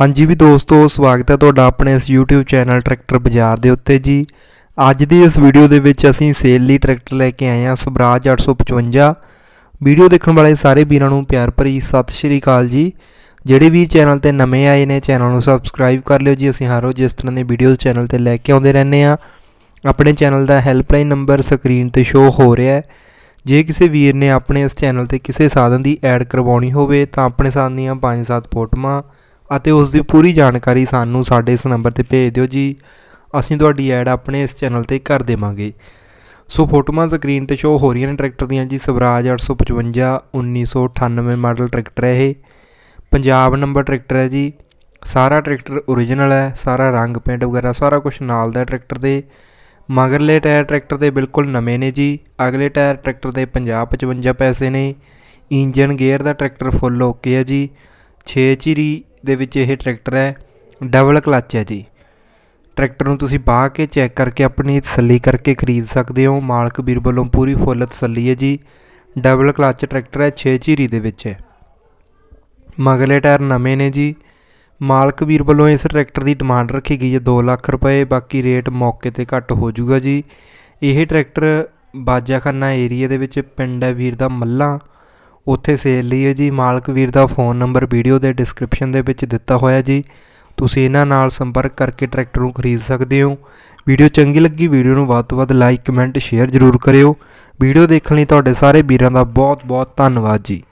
ਹਾਂਜੀ ਵੀ ਦੋਸਤੋ ਸਵਾਗਤ ਹੈ ਤੁਹਾਡਾ ਆਪਣੇ ਇਸ YouTube ਚੈਨਲ ਟਰੈਕਟਰ ਬਾਜ਼ਾਰ ਦੇ ਉੱਤੇ ਜੀ ਅੱਜ ਦੀ ਇਸ ਵੀਡੀਓ ਦੇ ਵਿੱਚ ਅਸੀਂ ਸੇਲ ਲਈ ਟਰੈਕਟਰ ਲੈ ਕੇ ਆਏ ਹਾਂ ਸਬਰਾਜ 855 ਵੀਡੀਓ ਦੇਖਣ ਵਾਲੇ ਸਾਰੇ ਵੀਰਾਂ ਨੂੰ ਪਿਆਰ ਭਰੀ ਸਤਿ ਸ਼੍ਰੀ ਅਕਾਲ ਜੀ ਜਿਹੜੇ ਵੀ ਚੈਨਲ ਤੇ ਨਵੇਂ ਆਏ ਨੇ ਚੈਨਲ ਨੂੰ ਸਬਸਕ੍ਰਾਈਬ ਕਰ ਲਿਓ ਜੀ ਅਸੀਂ ਹਰ ਰੋਜ਼ ਇਸ ਤਰ੍ਹਾਂ ਦੇ ਵੀਡੀਓਜ਼ ਚੈਨਲ ਤੇ ਲੈ ਕੇ ਆਉਂਦੇ ਰਹਿੰਦੇ ਆ ਆਪਣੇ ਚੈਨਲ ਦਾ ਹੈਲਪਲਾਈਨ ਨੰਬਰ ਸਕਰੀਨ ਤੇ ਸ਼ੋ ਹੋ ਰਿਹਾ ਹੈ ਜੇ ਕਿਸੇ ਵੀਰ ਨੇ ਆਪਣੇ ਇਸ ਚੈਨਲ ਤੇ ਕਿਸੇ ਸਾਧਨ ਦੀ ਐਡ ਕਰਵਾਉਣੀ ਹੋਵੇ ਤਾਂ ਆਪਣੇ ਸਾਧਨ ਦੀਆਂ 5-7 ਫੋਟੋਆਂ ਅਤੇ ਉਸ ਦੀ ਪੂਰੀ ਜਾਣਕਾਰੀ ਸਾਨੂੰ ਸਾਡੇ ਇਸ ਨੰਬਰ ਤੇ ਭੇਜ ਦਿਓ ਜੀ ਅਸੀਂ ਤੁਹਾਡੀ ਐਡ ਆਪਣੇ ਇਸ ਚੈਨਲ ਤੇ ਕਰ ਦੇਵਾਂਗੇ ਸੋ ਫੋਟੋਆਂ ਸਕਰੀਨ ਤੇ ਸ਼ੋ ਹੋ ਰਹੀਆਂ ਨੇ ਟਰੈਕਟਰ ਦੀਆਂ ਜੀ ਸਵਰਾਜ 855 1998 ਮਾਡਲ ਟਰੈਕਟਰ ਹੈ ਇਹ ਪੰਜਾਬ ਨੰਬਰ ਟਰੈਕਟਰ ਹੈ ਜੀ ਸਾਰਾ ਟਰੈਕਟਰ origignal ਹੈ ਸਾਰਾ ਰੰਗ ਪੇਂਟ ਵਗੈਰਾ ਸਾਰਾ ਕੁਝ ਨਾਲ ਦਾ ਟਰੈਕਟਰ ਦੇ ਮਗਰਲੇ ਟਾਇਰ ਟਰੈਕਟਰ ਦੇ ਬਿਲਕੁਲ ਨਵੇਂ ਨੇ ਜੀ ਅਗਲੇ ਟਾਇਰ ਟਰੈਕਟਰ ਦੇ 50 55 ਪੈਸੇ ਨੇ ਇੰਜਨ ਗੇਅਰ ਦਾ ਟਰੈਕਟਰ ਫੁੱਲ ਓਕੇ ਹੈ ਜੀ 6 ਚੀਰੀ ਦੇ ਵਿੱਚ ਇਹ ਟਰੈਕਟਰ ਹੈ ਡਬਲ ਕਲਚ ਹੈ ਜੀ ਟਰੈਕਟਰ ਨੂੰ ਤੁਸੀਂ ਬਾਹ ਕੇ ਚੈੱਕ ਕਰਕੇ ਆਪਣੀ ਤਸੱਲੀ ਕਰਕੇ ਖਰੀਦ ਸਕਦੇ ਹੋ ਮਾਲਕ ਵੀਰ ਵੱਲੋਂ ਪੂਰੀ ਫੁੱਲ ਤਸੱਲੀ ਹੈ ਜੀ ਡਬਲ ਕਲਚ ਟਰੈਕਟਰ ਹੈ 6 ਝੀਰੀ ਦੇ ਵਿੱਚ ਮਗਲੇ ਟਾਇਰ ਨਵੇਂ ਨੇ ਜੀ ਮਾਲਕ ਵੀਰ ਵੱਲੋਂ ਇਸ ਟਰੈਕਟਰ ਦੀ ਡਿਮਾਂਡ ਰੱਖੀ ਗਈ ਹੈ 2 ਲੱਖ ਰੁਪਏ ਬਾਕੀ ਰੇਟ ਮੌਕੇ ਤੇ ਘੱਟ ਹੋ ਜਾਊਗਾ ਜੀ ਇਹ ਟਰੈਕਟਰ ਬਾਜਾਖਾਨਾ ਏਰੀਆ ਦੇ ਵਿੱਚ ਪਿੰਡ ਹੈ ਵੀਰ ਦਾ ਮੱਲਾ ਉੱਥੇ ਸੇਲ ਲਈ ਹੈ ਜੀ ਮਾਲਕ ਵੀਰ ਦਾ ਫੋਨ ਨੰਬਰ ਵੀਡੀਓ ਦੇ ਡਿਸਕ੍ਰਿਪਸ਼ਨ ਦੇ ਵਿੱਚ ਦਿੱਤਾ ਹੋਇਆ ਜੀ ਤੁਸੀਂ ਇਹਨਾਂ ਨਾਲ ਸੰਪਰਕ ਕਰਕੇ ਟਰੈਕਟਰ ਨੂੰ ਖਰੀਦ ਸਕਦੇ ਹੋ ਵੀਡੀਓ ਚੰਗੀ ਲੱਗੀ ਵੀਡੀਓ ਨੂੰ ਵੱਧ ਤੋਂ ਵੱਧ ਲਾਈਕ ਕਮੈਂਟ ਸ਼ੇਅਰ ਜ਼ਰੂਰ ਕਰਿਓ ਵੀਡੀਓ ਦੇਖਣ ਲਈ ਤੁਹਾਡੇ ਸਾਰੇ ਵੀਰਾਂ ਦਾ ਬਹੁਤ ਬਹੁਤ ਧੰਨਵਾਦ ਜੀ